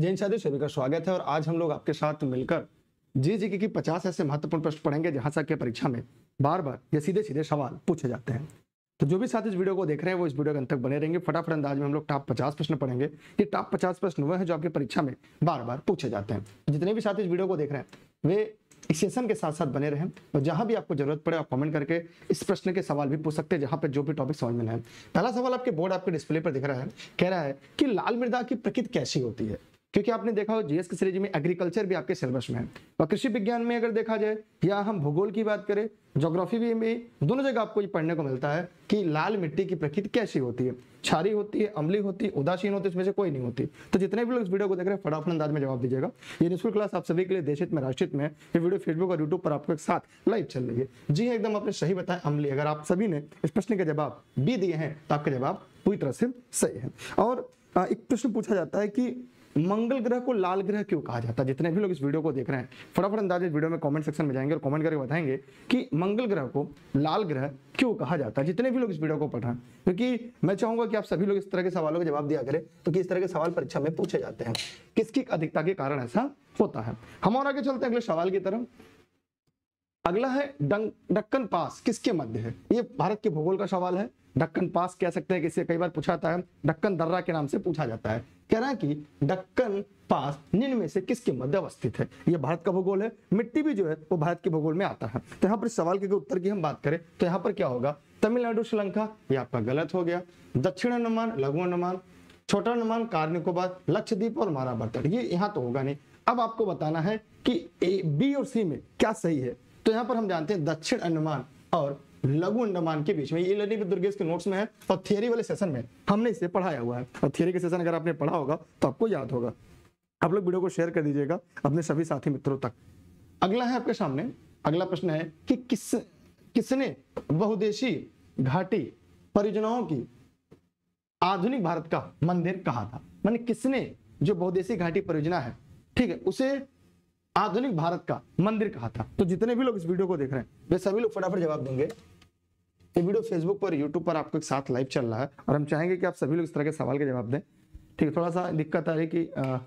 जैन शादी सभी का स्वागत है और आज हम लोग आपके साथ मिलकर जी जी की पचास ऐसे महत्वपूर्ण प्रश्न पढ़ेंगे जहां से के परीक्षा में बार बार ये सीधे सीधे सवाल पूछे जाते हैं तो जो भी साथ इस वीडियो को देख रहे हैं वो इस वीडियो के अंत तक बने रहेंगे फटाफट अंदाज में हम लोग टॉप पचास प्रश्न पढ़ेंगे ये टॉप पचास प्रश्न वह है जो आपकी परीक्षा में बार बार पूछे जाते हैं जितने भी साथ इस वीडियो को देख रहे हैं वे इस सेशन के साथ साथ बने रहें और जहां भी आपको जरूरत पड़े आप कमेंट करके इस प्रश्न के सवाल भी पूछ सकते हैं जहां पर जो भी टॉपिक समझ में है पहला सवाल आपके बोर्ड आपके डिस्प्ले पर दिख रहा है कह रहा है कि लाल मृदा की प्रकृति कैसी होती है क्योंकि आपने देखा हो जीएस की सीरीज में एग्रीकल्चर भी आपके सिलेबस में है और कृषि विज्ञान में अगर देखा जाए या हम भूगोल की बात करें ज्योग्राफी भी में दोनों जगह आपको ये पढ़ने को मिलता है कि लाल मिट्टी की प्रकृति कैसी होती है छारी होती है अमली होती है उदासीन होती है इसमें से कोई नहीं होती तो जितने भी लोग इस वीडियो को देख रहे हैं फटाफट अंदाज में जवाब दीजिएगा ये निःशुल्क क्लास आप सभी के लिए देशित में राष्ट्रित में ये वीडियो फेसबुक और यूट्यूब पर आपको एक साथ लाइव चल रही है जी हाँ, एकदम आपने सही बताया अमली अगर आप सभी ने इस प्रश्न के जवाब भी दिए हैं तो आपके जवाब पूरी तरह से सही है और एक प्रश्न पूछा जाता है कि मंगल ग्रह को लाल ग्रह क्यों कहा जाता है जितने भी लोग इस वीडियो को देख रहे हैं फटाफट अंदाज इस वीडियो में कमेंट सेक्शन में जाएंगे और कमेंट करके बताएंगे कि मंगल ग्रह को लाल ग्रह क्यों कहा जाता है जितने भी लोग इस वीडियो को पढ़ रहे हैं क्योंकि मैं चाहूंगा कि आप सभी लोग इस तरह के सवालों का जवाब दिया करें क्योंकि तो इस तरह के सवाल परीक्षा में पूछे जाते हैं किसकी अधिकता के कारण ऐसा होता है हम और आगे चलते हैं अगले सवाल की तरफ अगला है डक्कन पास किसके मध्य है ये भारत के भूगोल का सवाल है डक्कन पास कह सकते हैं किसी कई बार पूछा जाता है डक्कन दर्रा के नाम से पूछा जाता है कह रहा है कि डक्कन पास निम्न में से किसके मध्य अवस्थित है यह भारत का भूगोल है मिट्टी भी जो है वो भारत के भूगोल में आता है तो यहाँ पर सवाल के उत्तर की हम बात करें तो यहाँ पर क्या होगा तमिलनाडु श्रीलंका ये आपका गलत हो गया दक्षिण अनुमान लघु अनुमान छोटा अनुमान कार्निकोबार लक्षद्वीप और मारा ये यहाँ तो होगा नहीं अब आपको बताना है कि ए बी और सी में क्या सही है तो यहां पर हम जानते हैं दक्षिण अंडमान और लघु अंडमान के बीच में ये के नोट्स में है और थियरी वाले सेशन में हमने इसे पढ़ाया हुआ है और थियरी के सेशन अगर आपने पढ़ा होगा तो आपको याद होगा आप लोग वीडियो को शेयर कर दीजिएगा अपने सभी साथी मित्रों तक अगला है आपके सामने अगला प्रश्न है कि किस किसने बहुदेशी घाटी परियोजनाओं की आधुनिक भारत का मंदिर कहा था मैंने किसने जो बहुदेशी घाटी परियोजना है ठीक है उसे आधुनिक भारत का मंदिर कहा था तो जितने भी लोग इस वीडियो को देख रहे हैं वे सभी लोग फटाफट जवाब देंगे ये वीडियो फेसबुक पर यूट्यूब पर आपको एक साथ लाइव चल रहा है और हम चाहेंगे कि आप सभी लोग इस तरह के सवाल के जवाब दें ठीक है थोड़ा सा दिक्कत आ रही कि आ,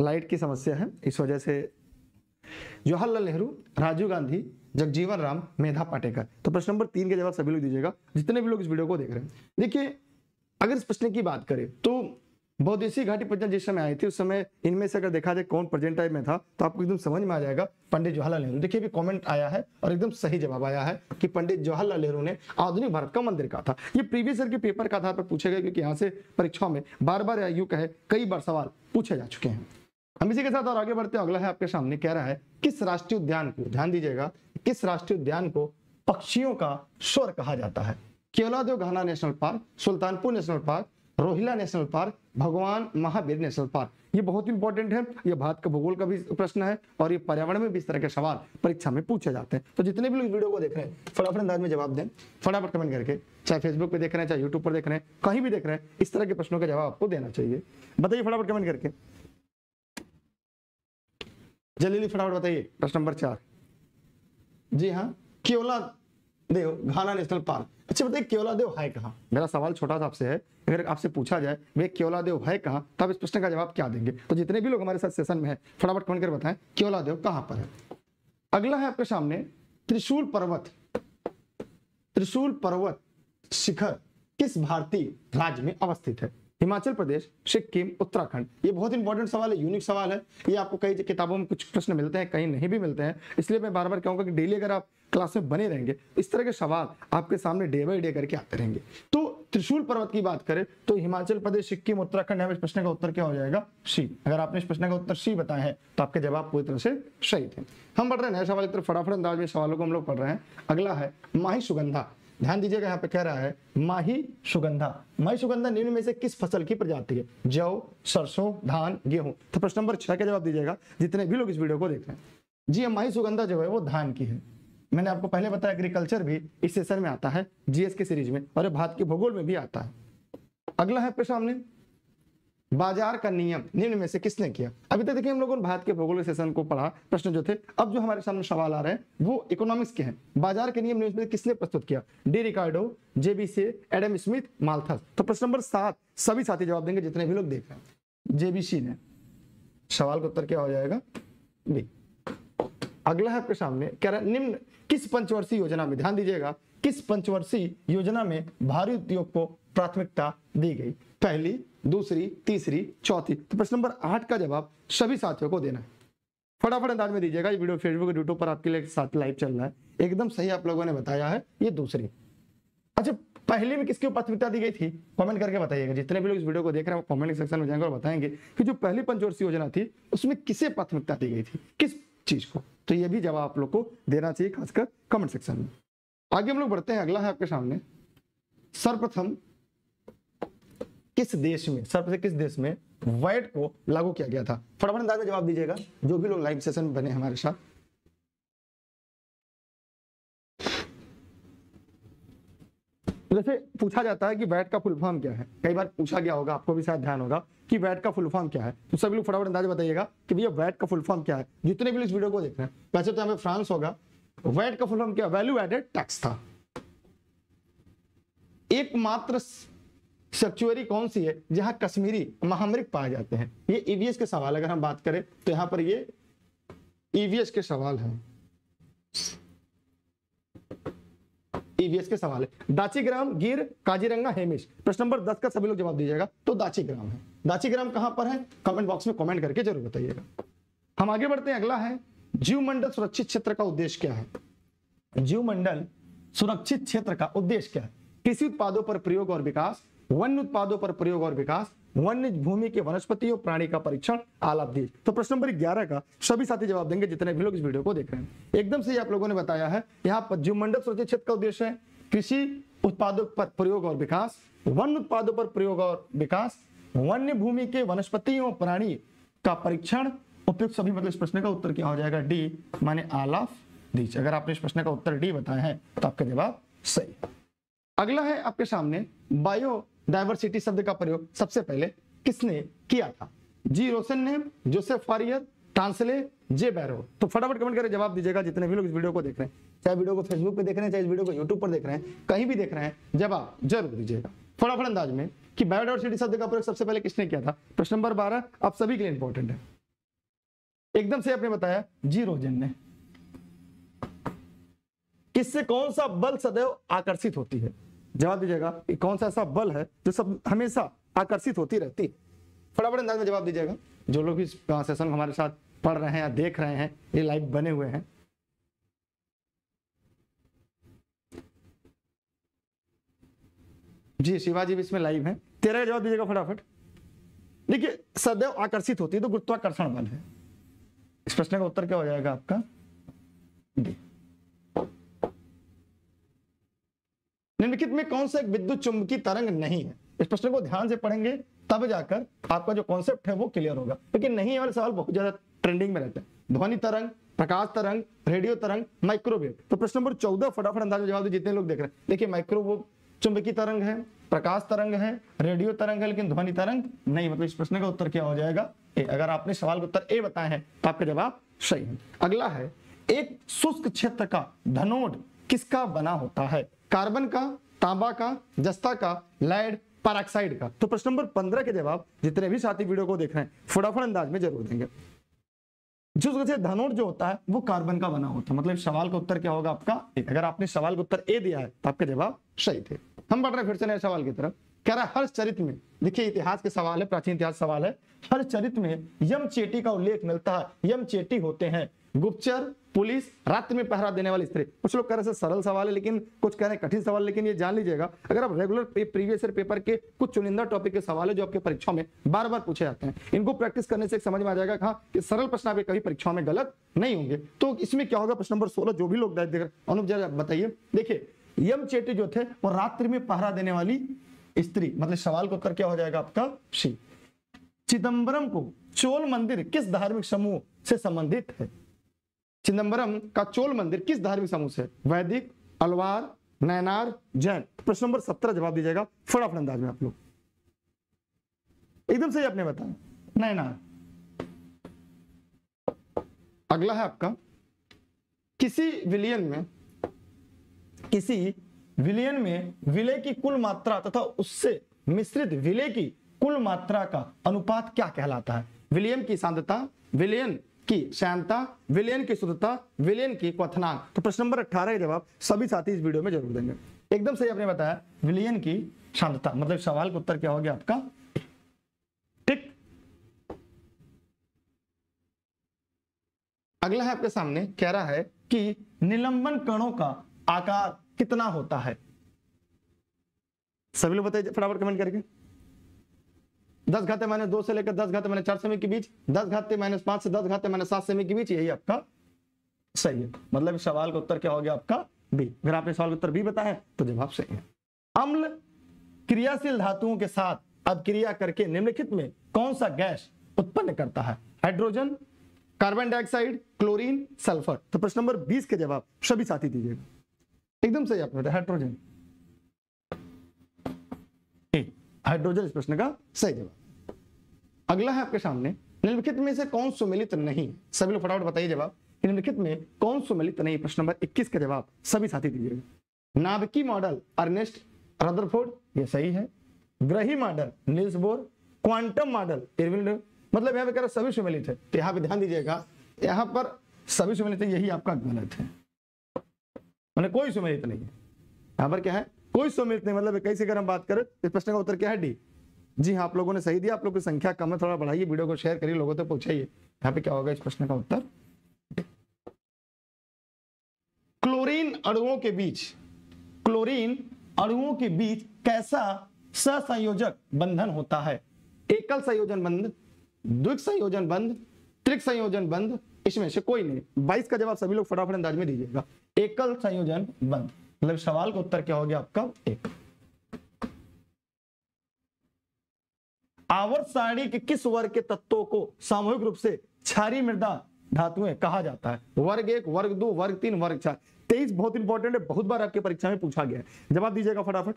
लाइट की समस्या है इस वजह से जवाहरलाल नेहरू राजीव गांधी जगजीवन राम मेधा पाटेकर तो प्रश्न नंबर तीन के जवाब सभी लोग दीजिएगा जितने भी लोग इस वीडियो को देख रहे हैं देखिए अगर इस प्रश्न की बात करें तो बहुदेशीय घाटी पर्यटन जिस समय आई थी उस समय इनमें से अगर देखा जाए कौन प्रेजेंट टाइप में था तो आपको एकदम समझ में आ जाएगा पंडित जवाहरलाल नेहरू देखिए भी कमेंट आया है और एकदम सही जवाब आया है कि पंडित जवाहरलाल नेहरू ने आधुनिक भारत का मंदिर कहा था ये प्रीवियस ईयर के पेपर का आधार पर पूछे गए क्योंकि यहाँ से परीक्षाओं में बार बार यू कहे कई बार सवाल पूछे जा चुके हैं हम इसी के साथ और आगे बढ़ते अगला है आपके सामने कह रहा है किस राष्ट्रीय उद्यान को ध्यान दीजिएगा किस राष्ट्रीय उद्यान को पक्षियों का स्वर कहा जाता है Keoladeo Ghana national park Sultanpur national park Rohila national park Bhagwan Mahavir national park ये बहुत इंपॉर्टेंट है ये भारत का भूगोल का भी प्रश्न है और ये पर्यावरण में भी इस तरह के सवाल परीक्षा में पूछे जाते हैं तो जितने भी लोग वीडियो को देख रहे हैं फटाफट अंदाज में जवाब दें फटाफट कमेंट करके चाहे फेसबुक पे देख रहे हैं चाहे यूट्यूब पर देख रहे हैं कहीं भी देख रहे हैं इस तरह के प्रश्नों का जवाब आपको देना चाहिए बताइए फटाफट कमेंट करके जल्दी फटाफट बताइए प्रश्न नंबर चार जी हाँ केवला देव घाना नेशनल पार्क अच्छा बताइए केवला देव है कहाँ मेरा सवाल छोटा सा आपसे है अगर आपसे पूछा जाए वे केवला देव है कहाँ तो आप इस प्रश्न का जवाब क्या देंगे तो जितने भी लोग हमारे साथ सेशन में है फटाफट फोन कर बताएं केवला देव कहाँ पर है अगला है आपके सामने त्रिशूल पर्वत त्रिशूल पर्वत शिखर किस भारतीय राज्य में अवस्थित है हिमाचल प्रदेश सिक्किम उत्तराखंड ये बहुत इंपॉर्टेंट सवाल है यूनिक सवाल है ये आपको कई किताबों में कुछ प्रश्न मिलते हैं कहीं नहीं भी मिलते हैं इसलिए मैं बार बार कहूंगा कि डेली अगर आप क्लास में बने रहेंगे इस तरह के सवाल आपके सामने डे बाई डे करके आते रहेंगे तो त्रिशूल पर्वत की बात करें तो हिमाचल प्रदेश सिक्किम उत्तराखंड इस प्रश्न का उत्तर क्या हो जाएगा सी अगर आपने इस प्रश्न का उत्तर सी बताया है तो आपके जवाब पूरी तरह से सही थे हम पढ़ रहे हैं नए सवाल एक तरफ फटाफट अंदाज में सवालों को हम लोग पढ़ रहे हैं अगला है माही सुगंधा ध्यान दीजिएगा यहाँ पे कह रहा है माही सुगंधा माही सुगंधा निम्न में से किस फसल की प्रजाति है जौ सरसों धान गेहूं तो प्रश्न नंबर छह का जवाब दीजिएगा जितने भी लोग इस वीडियो को देख रहे हैं जी हाँ, माही सुगंधा जो है वो धान की है मैंने आपको पहले बताया एग्रीकल्चर भी इस सेशन में आता है जीएस के सीरीज में और भारत के भूगोल में भी आता है अगला है प्रश्न हमने बाजार का नियम निम्न में से किसने किया अभी तक देखिए हम लोगों ने भारत के भूगोल सेशन को पढ़ा प्रश्न जो थे अब जो हमारे सामने सवाल आ रहे हैं वो इकोनॉमिक्स के हैं बाजार के नियम निम्न में से किसने प्रस्तुत किया डी रिकार्डो जेबी से एडम स्मिथ माल्थस तो प्रश्न नंबर सात सभी साथी जवाब देंगे जितने भी लोग देख रहे हैं जेबीसी ने सवाल का उत्तर क्या हो जाएगा अगला है आपके सामने कह रहा है निम्न किस पंचवर्षीय योजना में ध्यान दीजिएगा किस पंचवर्षीय योजना में भारी उद्योग को प्राथमिकता दी गई पहली दूसरी तीसरी चौथी तो प्रश्न नंबर आठ का जवाब सभी साथियों को देना है फटाफट अंदाज में दीजिएगा ये वीडियो फेसबुक यूट्यूब पर आपके लिए साथ लाइव चल रहा है एकदम सही आप लोगों ने बताया है ये दूसरी अच्छा पहले में किसकी प्राथमिकता दी गई थी कमेंट करके बताइएगा जितने भी लोग इस वीडियो को देख रहे हैं वो कमेंट सेक्शन में जाएंगे और बताएंगे कि जो पहली पंचवर्षीय योजना थी उसमें किसे प्राथमिकता दी गई थी किस चीज को तो ये भी जवाब आप लोग को देना चाहिए खासकर कमेंट सेक्शन में आगे हम लोग बढ़ते हैं अगला है आपके सामने सर्वप्रथम किस देश में सर्वप्रथम किस देश में वैट को लागू किया गया था फटाफट अंदाज जवाब दीजिएगा जो भी लोग लाइव सेशन बने हमारे साथ जैसे पूछा जाता है कि वैट का फुल फॉर्म क्या है कई बार पूछा गया होगा आपको भी शायद ध्यान होगा कि वैट का फुल फॉर्म क्या है तो सभी लोग फटाफट अंदाजा बताइएगा कि भैया वैट का फुल फॉर्म क्या है जितने भी लोग इस वीडियो को देख रहे हैं वैसे तो हमें फ्रांस होगा वैट का फुल फॉर्म क्या वैल्यू एडेड टैक्स था एकमात्र सेक्चुअरी कौन सी है जहां कश्मीरी महामृग पाए जाते हैं ये ईवीएस e के सवाल अगर हम बात करें तो यहां पर ये ईवीएस e के सवाल है ईवीएस e के सवाल है दाचीग्राम गिर काजीरंगा हेमिश प्रश्न नंबर दस का सभी लोग जवाब दीजिएगा तो दाचीग्राम है दाचीग्राम कहां पर है कमेंट बॉक्स में कमेंट करके जरूर बताइएगा हम आगे बढ़ते हैं अगला है जीवमंडल सुरक्षित क्षेत्र का उद्देश्य क्या है जीवमंडल सुरक्षित क्षेत्र का उद्देश्य क्या है कृषि उत्पादों पर प्रयोग और विकास वन्य उत्पादों पर प्रयोग और विकास वन्य भूमि के वनस्पति और प्राणी का परीक्षण आलापदेश तो प्रश्न नंबर ग्यारह का सभी साथी जवाब देंगे जितने भी लोग इस वीडियो को देख रहे हैं एकदम से आप लोगों ने बताया है यहाँ पर जीवमंडल सुरक्षित क्षेत्र का उद्देश्य है कृषि उत्पादों पर प्रयोग और विकास वन्य उत्पादों पर प्रयोग और विकास वन्य भूमि के वनस्पति और प्राणी का परीक्षण उपयुक्त सभी मतलब इस प्रश्न का उत्तर क्या हो जाएगा डी माने आल ऑफ दीज अगर आपने इस प्रश्न का उत्तर डी बताया है तो आपका जवाब सही अगला है आपके सामने बायोडाइवर्सिटी शब्द का प्रयोग सबसे पहले किसने किया था जी रोशन ने जोसेफ फारियर टांसले जे बैरो तो फटाफट कमेंट करें जवाब दीजिएगा जितने भी लोग इस वीडियो को देख रहे हैं चाहे वीडियो को फेसबुक पे देख रहे हैं चाहे इस वीडियो को यूट्यूब पर देख रहे हैं कहीं भी देख रहे हैं जवाब जरूर दीजिएगा फटाफट अंदाज में कि बायोडाइवर्सिटी शब्द का प्रयोग सबसे पहले किसने किया था प्रश्न नंबर बारह आप सभी के लिए इंपॉर्टेंट है एकदम से आपने बताया जीरो ने किससे कौन सा बल सदैव आकर्षित होती है जवाब दीजिएगा कि कौन सा ऐसा बल है जो सब हमेशा आकर्षित होती रहती है फटाफट अंदाज में जवाब दीजिएगा जो लोग भी सेशन हमारे साथ पढ़ रहे हैं या देख रहे हैं ये लाइव बने हुए हैं जी शिवाजी भी इसमें लाइव है तेरा जवाब दीजिएगा फटाफट देखिए सदैव आकर्षित होती है तो गुरुत्वाकर्षण बल है इस प्रश्न का उत्तर क्या हो जाएगा आपका डी निम्नलिखित में कौन सा एक विद्युत चुंबकीय तरंग नहीं है इस प्रश्न को ध्यान से पढ़ेंगे तब जाकर आपका जो कॉन्सेप्ट है वो क्लियर होगा लेकिन नहीं वाले सवाल बहुत ज्यादा ट्रेंडिंग में रहते हैं ध्वनि तरंग प्रकाश तरंग रेडियो तरंग माइक्रोवेव तो प्रश्न नंबर चौदह फटाफट अंदाजा जवाब जितने लोग देख रहे हैं देखिए माइक्रोवेव चुंबकीय तरंग है प्रकाश तरंग है रेडियो तरंग है लेकिन ध्वनि तरंग नहीं मतलब इस प्रश्न का उत्तर क्या हो जाएगा थे अगर आपने सवाल का उत्तर ए बताया है तो आपका जवाब सही है अगला है एक शुष्क क्षेत्र का धनोड किसका बना होता है कार्बन का तांबा का जस्ता का लैड पैराक्साइड का तो प्रश्न नंबर पंद्रह के जवाब जितने भी साथी वीडियो को देख रहे हैं फटाफट अंदाज में जरूर देंगे जिस वजह धनोट जो होता है वो कार्बन का बना होता है मतलब सवाल का उत्तर क्या होगा आपका अगर आपने सवाल का उत्तर ए दिया है तो आपके जवाब सही थे हम बढ़ रहे फिर से नए सवाल की तरफ कह रहा हर चरित्र में देखिए इतिहास के सवाल है प्राचीन इतिहास सवाल है हर चरित्र में यम चेटी का उल्लेख मिलता है यम चेटी होते हैं गुप्तचर पुलिस रात में पहरा देने वाली स्त्री कुछ लोग कह रहे हैं सरल सवाल है लेकिन कुछ कह रहे हैं कठिन सवाल लेकिन ये जान लीजिएगा अगर आप रेगुलर पे, प्रीवियस ईयर पेपर के कुछ चुनिंदा टॉपिक के सवाल है जो आपके परीक्षा में बार बार पूछे जाते हैं इनको प्रैक्टिस करने से एक समझ में आ जाएगा कहा कि सरल प्रश्न आपके कभी परीक्षा में गलत नहीं होंगे तो इसमें क्या होगा प्रश्न नंबर सोलह जो भी लोग अनुप जरा बताइए देखिए यम चेटी जो थे वो रात्रि में पहरा देने वाली स्त्री मतलब सवाल का उत्तर क्या हो जाएगा आपका सी चिदम्बरम को चोल मंदिर किस धार्मिक समूह से संबंधित है चिदम्बरम का चोल मंदिर किस धार्मिक समूह से वैदिक अलवार नैनार जैन प्रश्न नंबर सत्रह जवाब दीजिएगा फटाफट अंदाज में आप लोग एकदम सही आपने बताया नैनार अगला है आपका किसी विलियन में किसी विलयन में विलय की कुल मात्रा तथा उससे मिश्रित विलय की कुल मात्रा का अनुपात क्या कहलाता है विलयन की शांतता विलयन की शांतता विलयन की शुद्धता विलयन की क्वनांक तो प्रश्न नंबर अठारह का जवाब सभी साथी इस वीडियो में जरूर देंगे एकदम सही आपने बताया विलयन की शांतता मतलब सवाल का उत्तर क्या हो गया आपका ठीक अगला है आपके सामने कह रहा है कि निलंबन कणों का आकार कितना होता है सभी लोग बताइए फटाफट कमेंट करके दस घाते माइनस दो से लेकर दस घाते माइनस चार सेमी के बीच दस घाते माइनस पांच से दस घाते माइनस सात सेमी के बीच यही आपका सही है मतलब इस सवाल का उत्तर क्या हो गया आपका बी अगर आपने सवाल का उत्तर बी बताया तो जवाब सही है अम्ल क्रियाशील धातुओं के साथ अब क्रिया करके निम्नलिखित में कौन सा गैस उत्पन्न करता है hydrogen carbon dioxide chlorine sulphur तो प्रश्न नंबर बीस के जवाब सभी साथी दीजिएगा एकदम सही आपने बताया हाइड्रोजन हाइड्रोजन इस प्रश्न का सही जवाब अगला है आपके सामने निम्नलिखित में से कौन सुमेलित नहीं सभी लोग फटाफट बताइए जवाब निम्नलिखित में कौन सुमेलित नहीं प्रश्न नंबर 21 का जवाब सभी साथी दीजिएगा नाभिकी मॉडल अर्नेस्ट रदरफोर्ड ये सही है ग्रही model Niels Bohr quantum model Erwin मतलब यहाँ पे कह रहा सभी सुमेलित है तो यहाँ पे ध्यान दीजिएगा यहाँ पर सभी सुमेलित है यही आपका गलत है मतलब कोई सुमेलित नहीं है यहाँ पर क्या है कोई सुमेलित नहीं मतलब कैसे अगर हम बात करें तो प्रश्न का उत्तर क्या है डी जी हाँ आप लोगों ने सही दिया आप लोग की संख्या कम है थोड़ा बढ़ाइए वीडियो को शेयर करिए लोगों तक तो पहुंचाइए यहाँ पे क्या होगा इस प्रश्न का उत्तर क्लोरीन अणुओं के बीच क्लोरीन अणुओं के बीच कैसा ससंयोजक बंधन होता है एकल संयोजन बंध द्विक संयोजन बंध त्रिक संयोजन बंध इसमें से कोई नहीं बाईस का जवाब सभी लोग फटाफट अंदाज में दीजिएगा एकल संयोजन बंद मतलब सवाल का उत्तर क्या हो गया आपका एक आवर्त सारणी के किस वर्ग के तत्वों को सामूहिक रूप से छारी मृदा धातुएं कहा जाता है वर्ग एक वर्ग दो वर्ग तीन वर्ग चार तेईस बहुत इंपॉर्टेंट है बहुत बार आपके परीक्षा में पूछा गया है जवाब दीजिएगा फटाफट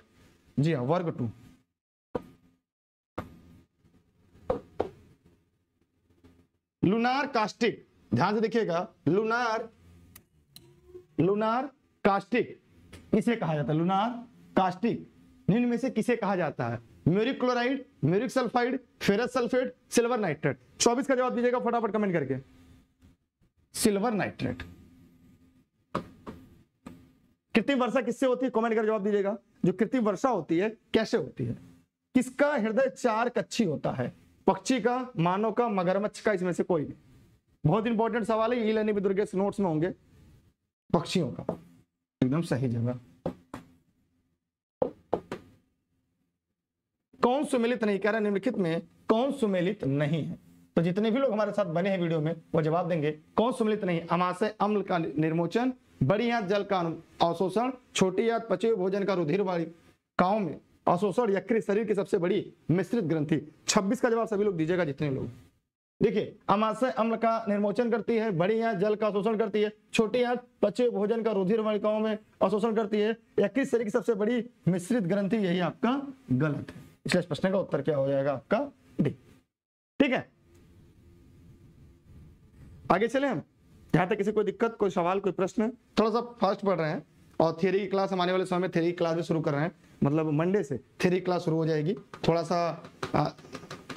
जी हाँ वर्ग टू लुनार कास्टिक ध्यान से देखिएगा लुनार लुनार कास्टिक किसे कहा जाता है लुनार कास्टिक निम्न में से किसे कहा जाता है म्यूरिक क्लोराइड म्यूरिक sulphide ferrous sulphate silver nitrate चौबीस का जवाब दीजिएगा फटाफट कमेंट करके सिल्वर नाइट्रेट कृत्रिम वर्षा किससे होती है कमेंट कर जवाब दीजिएगा जो कृत्रिम वर्षा होती है कैसे होती है किसका हृदय चार कच्छी होता है पक्षी का मानव का मगरमच्छ का इसमें से कोई नहीं बहुत इंपॉर्टेंट सवाल है ये लेने भी दुर्गेश नोट्स में होंगे पक्षियों का एकदम सही जगह कौन सुमेलित नहीं कह रहा निम्नलिखित में कौन सुमेलित नहीं है तो जितने भी लोग हमारे साथ बने हैं वीडियो में वो जवाब देंगे कौन सुमेलित नहीं अमाशय अम्ल का निर्मोचन बड़ी याद जल का अवशोषण छोटी याद पचे भोजन का रुधिर वाली काओं में अवशोषण यकृत शरीर की सबसे बड़ी मिश्रित ग्रंथि 26 का जवाब सभी लोग दीजिएगा जितने लोग देखिए अमाशय अम्ल का निर्मोचन करती है बड़ी यहाँ जल का शोषण करती है छोटी यहाँ पचे भोजन का रुधिर वणिकाओं में अशोषण करती है या किस शरीर की सबसे बड़ी मिश्रित ग्रंथि यही आपका गलत है इसलिए इस प्रश्न का उत्तर क्या हो जाएगा आपका डी ठीक है आगे चले हम यहां तक किसी कोई दिक्कत कोई सवाल कोई प्रश्न थोड़ा सा फास्ट पढ़ रहे हैं और थियरी की क्लास हमारे वाले समय में थियरी क्लास भी शुरू कर रहे हैं मतलब मंडे से थियरी क्लास शुरू हो जाएगी थोड़ा सा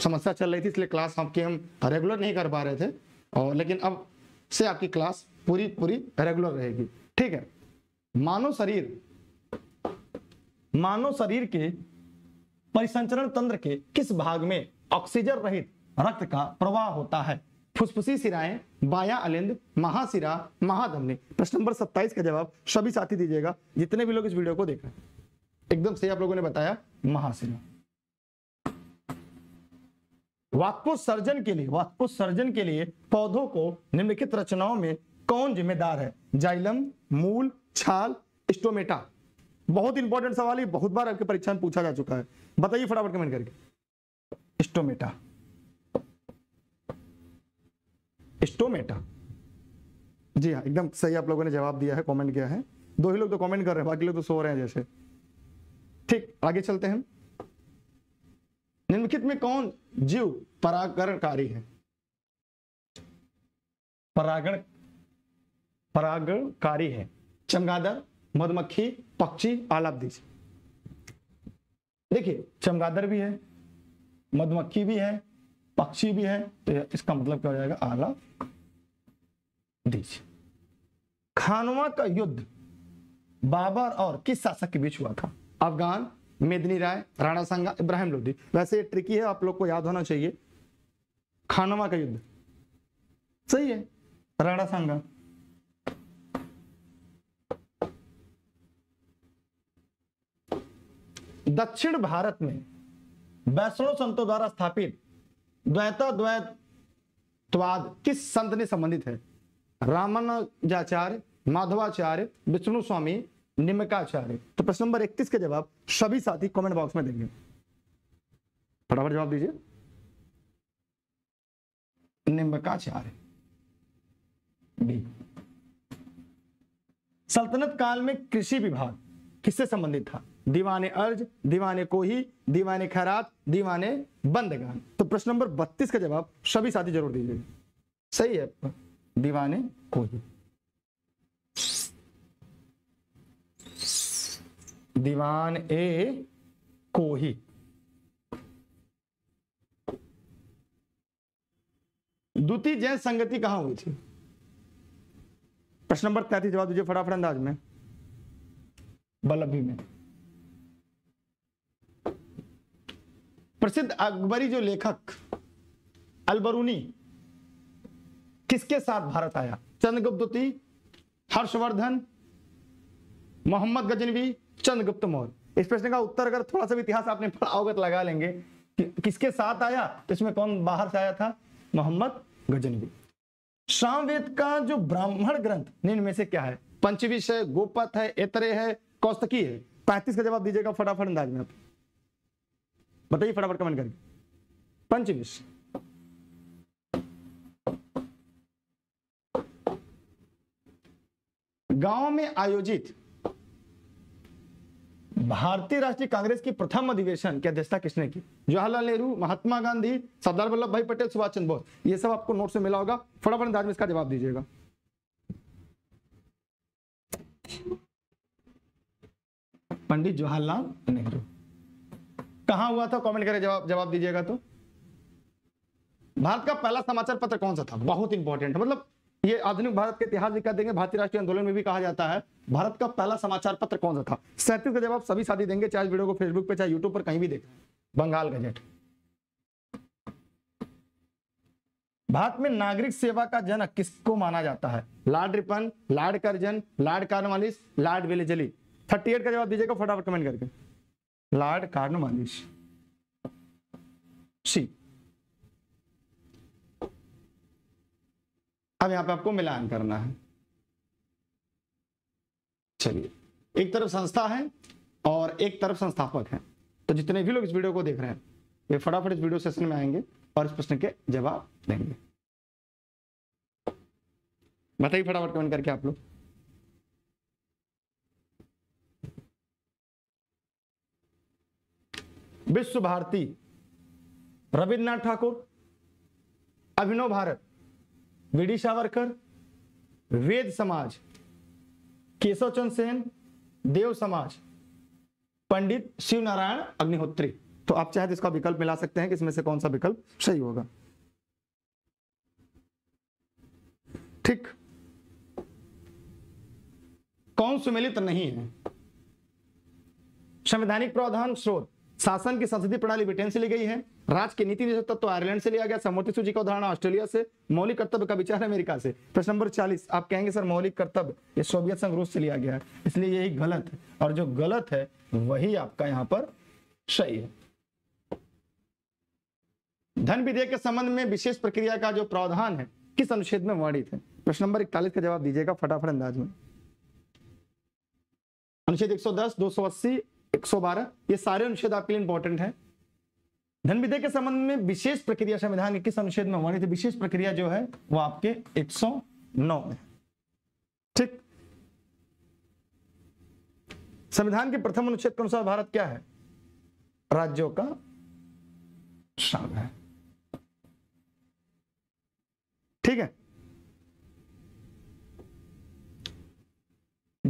समस्या चल रही थी इसलिए क्लास आपकी हम रेगुलर नहीं कर पा रहे थे और लेकिन अब से आपकी क्लास पूरी पूरी रेगुलर रहेगी ठीक है मानव शरीर मानव शरीर के परिसंचरण तंत्र के किस भाग में ऑक्सीजन रहित रक्त का प्रवाह होता है फुसफुसी सिराएं बाया अलिंद महासिरा महाधमनी प्रश्न नंबर 27 का जवाब सभी साथी दीजिएगा जितने भी लोग इस वीडियो को देख रहे हैं एकदम सही आप लोगों ने बताया महासिरा वाक्पोत्सर्जन के लिए वाक्पोत्सर्जन के लिए पौधों को निम्नलिखित रचनाओं में कौन जिम्मेदार है जाइलम मूल छाल स्टोमेटा बहुत इंपॉर्टेंट सवाल है बहुत बार आपके परीक्षा में पूछा जा चुका है बताइए फटाफट कमेंट करके स्टोमेटा स्टोमेटा जी हाँ एकदम सही आप लोगों ने जवाब दिया है कमेंट किया है दो ही लोग तो कमेंट कर रहे हैं बाकी लोग तो सो रहे हैं जैसे ठीक आगे चलते हैं निम्नलिखित में कौन जीव परागणकारी है परागण परागणकारी है चमगादड़ मधुमक्खी पक्षी आलाब्दी देखिए चमगादड़ भी है मधुमक्खी भी है पक्षी भी है तो इसका मतलब क्या हो जाएगा आला खानवा का युद्ध बाबर और किस शासक के बीच हुआ था अफगान मेदनी राय राणा संगा इब्राहिम लोधी वैसे ये ट्रिकी है आप लोग को याद होना चाहिए खानवा का युद्ध सही है राणा संगा दक्षिण भारत में वैष्णव संतों द्वारा स्थापित द्वैता द्वैतवाद किस संत ने संबंधित है रामानुजाचार्य माधवाचार्य विष्णु स्वामी निमकाचार्य तो प्रश्न नंबर 31 के जवाब सभी साथी कमेंट बॉक्स में देंगे फटाफट जवाब दीजिए निमकाचार्य बी सल्तनत काल में कृषि विभाग किससे संबंधित था दीवाने अर्ज दीवाने कोही दीवाने खैरात दीवाने बंदगान तो प्रश्न नंबर 32 का जवाब सभी साथी जरूर दीजिए सही है दीवाने कोही दीवान ए कोही द्वितीय जैन संगति कहां हुई थी प्रश्न नंबर तैतीस जवाब दीजिए फटाफट अंदाज में बल्लभी में प्रसिद्ध अकबरी जो लेखक अलबरूनी किसके साथ भारत आया चंद्रगुप्त हर्षवर्धन मोहम्मद गजनवी चंद्रगुप्त मौर्य इस प्रश्न का उत्तर अगर थोड़ा सा इतिहास आपने अवगत तो लगा लेंगे कि, किसके साथ आया तो इसमें कौन बाहर से आया था मोहम्मद गजनवी सामवेद का जो ब्राह्मण ग्रंथ में से क्या है पंचविश है गोपत है एतरे है कौस्तकी है पैंतीस का जवाब दीजिएगा फटाफट अंदाज में आप बताइए फटाफट कमेंट करके पंचविश गांव में आयोजित भारतीय राष्ट्रीय कांग्रेस की प्रथम अधिवेशन की अध्यक्षता किसने की जवाहरलाल नेहरू महात्मा गांधी सरदार वल्लभ भाई पटेल सुभाष चंद्र बोस ये सब आपको नोट से मिला होगा फटाफट अंदाज में इसका जवाब दीजिएगा पंडित जवाहरलाल नेहरू कहा हुआ था कमेंट करें जवाब जवाब दीजिएगा तो भारत का पहला समाचार पत्र कौन सा था बहुत इंपॉर्टेंट मतलब ये आधुनिक भारत के इतिहास भी कह देंगे भारतीय राष्ट्रीय आंदोलन में भी कहा जाता है भारत का पहला समाचार पत्र कौन सा था सैंतीस का जवाब सभी साथी देंगे चाहे वीडियो को फेसबुक पे चाहे यूट्यूब पर कहीं भी देखें बंगाल गजट भारत में नागरिक सेवा का जनक किसको माना जाता है Lord Ripon Lord Curzon Lord Cornwallis Lord Wellesley thirty eight का जवाब दीजिएगा फटाफट कमेंट करके लार्ड कार्नवालिस सी अब यहां पे आपको मिलान करना है चलिए एक तरफ संस्था है और एक तरफ संस्थापक है तो जितने भी लोग इस वीडियो को देख रहे हैं वे फटाफट इस वीडियो सेशन में आएंगे और इस प्रश्न के जवाब देंगे बताइए फटाफट कमेंट करके आप लोग विश्व भारती रविन्द्रनाथ ठाकुर अभिनव भारत वीडी सावरकर वेद समाज केशव चंद सेन देव समाज पंडित शिव नारायण अग्निहोत्री तो आप चाहे तो इसका विकल्प मिला सकते हैं कि इसमें से कौन सा विकल्प सही होगा ठीक कौन सुमेलित नहीं है संवैधानिक प्रावधान स्रोत शासन की संसदीय प्रणाली ब्रिटेन से ली गई है राज्य की नीति निषेध तत्व तो आयरलैंड से लिया गया समोति सूची का उदाहरण ऑस्ट्रेलिया से मौलिक कर्तव्य का विचार अमेरिका से प्रश्न नंबर 40 आप कहेंगे सर मौलिक कर्तव्य सोवियत संघ रूस से लिया गया है इसलिए यही गलत है और जो गलत है वही आपका यहां पर सही है धन विधेयक के संबंध में विशेष प्रक्रिया का जो प्रावधान है किस अनुच्छेद में वर्णित है प्रश्न नंबर इकतालीस का जवाब दीजिएगा फटाफट अंदाज में अनुच्छेद 110, 280 112 ये सारे अनुच्छेद आपके लिए इंपॉर्टेंट है धन विधेयक के संबंध में विशेष प्रक्रिया संविधान के किस अनुच्छेद में वर्णित विशेष प्रक्रिया जो है वो आपके 109 में ठीक संविधान के प्रथम अनुच्छेद के अनुसार भारत क्या है राज्यों का संघ है ठीक है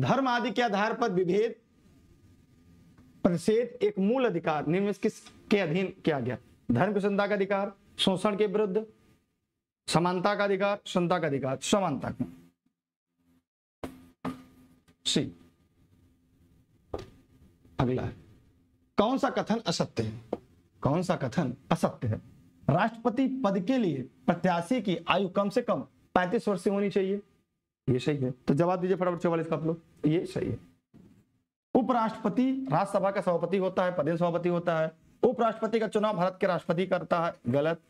धर्म आदि के आधार पर विभेद प्रतिषेध एक मूल अधिकार निम्न किस के अधीन किया गया धर्म की संता का अधिकार शोषण के विरुद्ध समानता का अधिकार संता का अधिकार समानता का सी अगला है कौन सा कथन असत्य है कौन सा कथन असत्य है राष्ट्रपति पद के लिए प्रत्याशी की आयु कम से कम पैंतीस वर्ष से होनी चाहिए ये सही है तो जवाब दीजिए फटाफट चौवालीस का आप लोग ये सही है उपराष्ट्रपति राज्यसभा का सभापति होता है पदेन सभापति होता है उपराष्ट्रपति का चुनाव भारत के राष्ट्रपति करता है गलत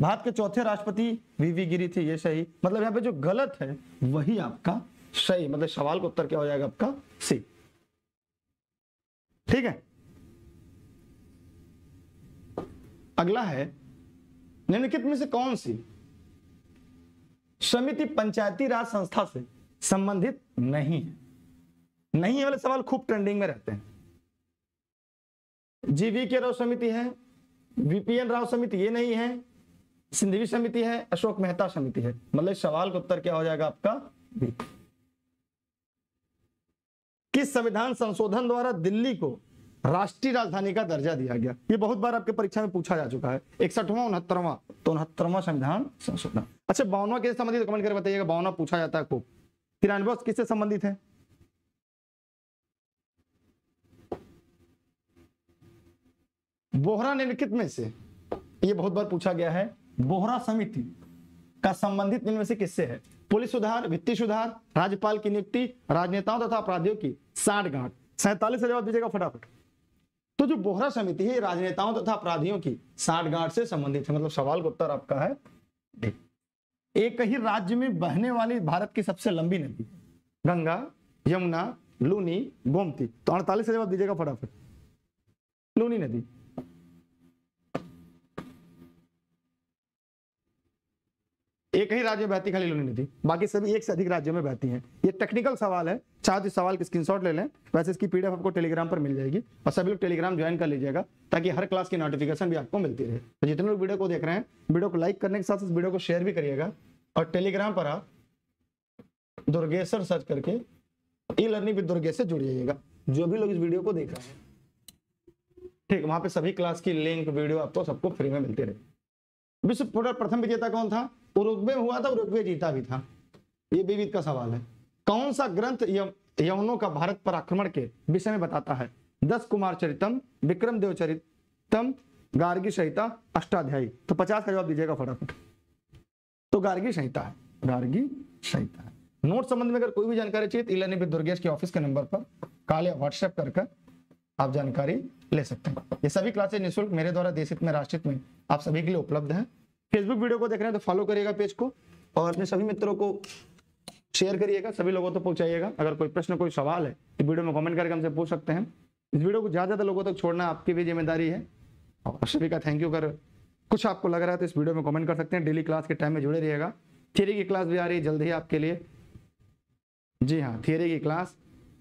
भारत के चौथे राष्ट्रपति वीवी गिरी थे ये सही मतलब यहाँ पे जो गलत है वही आपका सही मतलब सवाल का उत्तर क्या हो जाएगा आपका सी ठीक है अगला है निम्नलिखित में से कौन सी समिति पंचायती राज संस्था से संबंधित नहीं है नहीं वाले सवाल खूब ट्रेंडिंग में रहते हैं जीवी के राव समिति है वीपीएन राव समिति ये नहीं है सिंधवी समिति है अशोक मेहता समिति है मतलब सवाल का उत्तर क्या हो जाएगा आपका भी किस संविधान संशोधन द्वारा दिल्ली को राष्ट्रीय राजधानी का दर्जा दिया गया ये बहुत बार आपके परीक्षा में पूछा जा चुका है इकसठवां उनहत्तरवां तो उनहत्तरवां संविधान संशोधन अच्छा बावनवा किससे संबंधित कमेंट करके बताइएगा बावना पूछा जाता है खूब तिरानवे किससे संबंधित है बोहरा निम्नलिखित में से ये बहुत बार पूछा गया है बोहरा समिति का संबंधित निम्न से किससे है पुलिस सुधार वित्तीय सुधार राज्यपाल की नियुक्ति राजनेताओं तथा अपराधियों की साठगांठ सैतालीस जवाब दीजिएगा फटाफट तो जो बोहरा समिति है राजनेताओं तथा अपराधियों की साठगांठ से संबंधित है मतलब सवाल का उत्तर आपका है एक ही राज्य में बहने वाली भारत की सबसे लंबी नदी गंगा यमुना लूनी गोमती तो अड़तालीस का जवाब दीजिएगा फटाफट लूनी नदी एक ही राज्य में बहती खाली लोनी नदी बाकी सभी एक से अधिक राज्यों में बहती हैं ये टेक्निकल सवाल है चाहे तो सवाल की स्क्रीनशॉट ले लें वैसे इसकी पीडीएफ आपको टेलीग्राम पर मिल जाएगी और सभी लोग टेलीग्राम ज्वाइन कर लीजिएगा ताकि हर क्लास की नोटिफिकेशन भी आपको मिलती रहे तो जितने लोग वीडियो को देख रहे हैं वीडियो को लाइक करने के साथ साथ वीडियो को शेयर भी करिएगा और टेलीग्राम पर आप दुर्गेश्वर सर्च करके ई लर्निंग विद दुर्गेश से जुड़ जाइएगा जो भी लोग इस वीडियो को देख रहे हैं ठीक वहां पर सभी क्लास की लिंक वीडियो आपको सबको फ्री में मिलती रहे विश्व प्रथम विजेता कौन था उरुग्वे में हुआ था उरुग्वे जीता भी था ये विविध का सवाल है कौन सा ग्रंथ यवनों का भारत पर आक्रमण के विषय में बताता है दस कुमार चरितम विक्रम देव चरितम गार्गी संहिता अष्टाध्यायी तो पचास का जवाब दीजिएगा फटाफट तो गार्गी संहिता है गार्गी संहिता है नोट संबंध में अगर कोई भी जानकारी चाहिए तो इलानी दुर्गेश के ऑफिस के नंबर पर काल या व्हाट्सएप कर कर आप जानकारी ले सकते हैं ये सभी क्लासेज निःशुल्क मेरे द्वारा देशित में राष्ट्रित में आप सभी के लिए उपलब्ध है फेसबुक वीडियो को देख रहे हैं तो फॉलो करिएगा पेज को और अपने सभी मित्रों को शेयर करिएगा सभी लोगों तक तो पहुंचाइएगा अगर कोई प्रश्न कोई सवाल है तो वीडियो में कमेंट करके हमसे पूछ सकते हैं इस वीडियो को ज़्यादा ज़्यादा लोगों तक तो छोड़ना आपकी भी जिम्मेदारी है और सभी का थैंक यू अगर कुछ आपको लग रहा है तो इस वीडियो में कमेंट कर सकते हैं डेली क्लास के टाइम में जुड़े रहिएगा थियरी की क्लास भी आ रही है जल्द ही आपके लिए जी हाँ थियरी की क्लास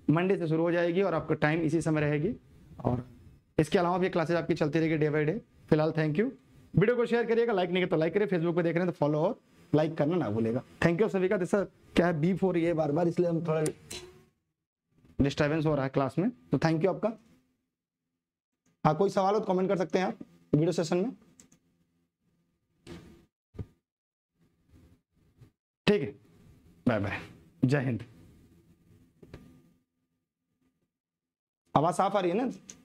मंडे से शुरू हो जाएगी और आपका टाइम इसी समय रहेगी और इसके अलावा भी क्लासेज आपकी चलती रहेगी डे बाई डे फिलहाल थैंक यू वीडियो को शेयर करिएगा लाइक नहीं तो लाइक करिए फेसबुक पर देख रहे हैं तो फॉलो और लाइक करना ना भूलेगा थैंक यू सभी का सर क्या है बीफ हो रही है बार बार इसलिए हम थोड़ा डिस्टर्बेंस हो रहा है क्लास में तो थैंक यू आपका हाँ कोई सवाल हो तो कमेंट कर सकते हैं आप वीडियो सेशन में ठीक है बाय बाय जय हिंद आवाज साफ आ रही है ना